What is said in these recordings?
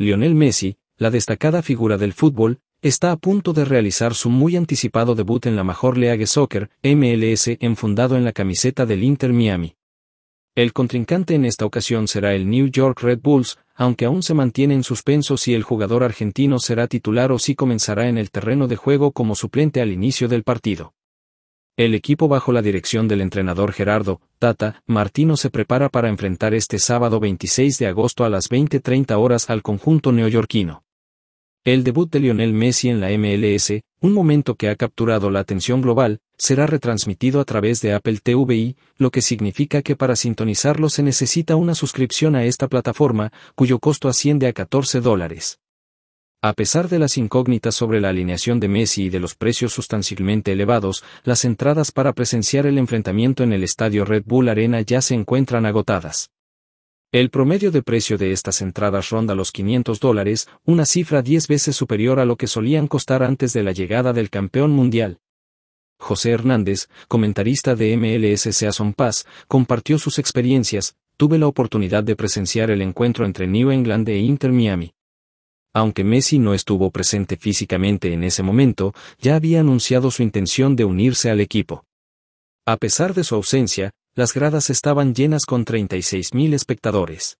Lionel Messi, la destacada figura del fútbol, está a punto de realizar su muy anticipado debut en la Major League Soccer, MLS, enfundado en la camiseta del Inter Miami. El contrincante en esta ocasión será el New York Red Bulls, aunque aún se mantiene en suspenso si el jugador argentino será titular o si comenzará en el terreno de juego como suplente al inicio del partido. El equipo bajo la dirección del entrenador Gerardo Tata Martino se prepara para enfrentar este sábado 26 de agosto a las 20:30 horas al conjunto neoyorquino. El debut de Lionel Messi en la MLS, un momento que ha capturado la atención global, será retransmitido a través de Apple TVI, lo que significa que para sintonizarlo se necesita una suscripción a esta plataforma, cuyo costo asciende a 14 dólares. A pesar de las incógnitas sobre la alineación de Messi y de los precios sustancialmente elevados, las entradas para presenciar el enfrentamiento en el estadio Red Bull Arena ya se encuentran agotadas. El promedio de precio de estas entradas ronda los 500 dólares, una cifra 10 veces superior a lo que solían costar antes de la llegada del campeón mundial. José Hernández, comentarista de MLS Season Pass, compartió sus experiencias, tuve la oportunidad de presenciar el encuentro entre New England e Inter Miami. Aunque Messi no estuvo presente físicamente en ese momento, ya había anunciado su intención de unirse al equipo. A pesar de su ausencia, las gradas estaban llenas con 36.000 espectadores.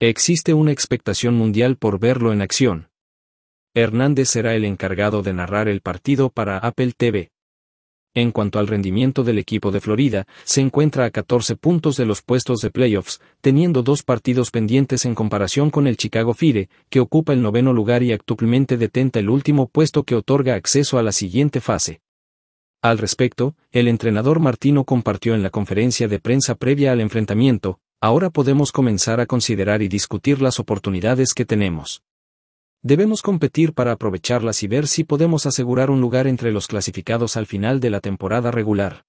Existe una expectación mundial por verlo en acción. Hernández será el encargado de narrar el partido para Apple TV. En cuanto al rendimiento del equipo de Florida, se encuentra a 14 puntos de los puestos de playoffs, teniendo dos partidos pendientes en comparación con el Chicago Fire, que ocupa el noveno lugar y actualmente detenta el último puesto que otorga acceso a la siguiente fase. Al respecto, el entrenador Martino compartió en la conferencia de prensa previa al enfrentamiento, ahora podemos comenzar a considerar y discutir las oportunidades que tenemos. Debemos competir para aprovecharlas y ver si podemos asegurar un lugar entre los clasificados al final de la temporada regular.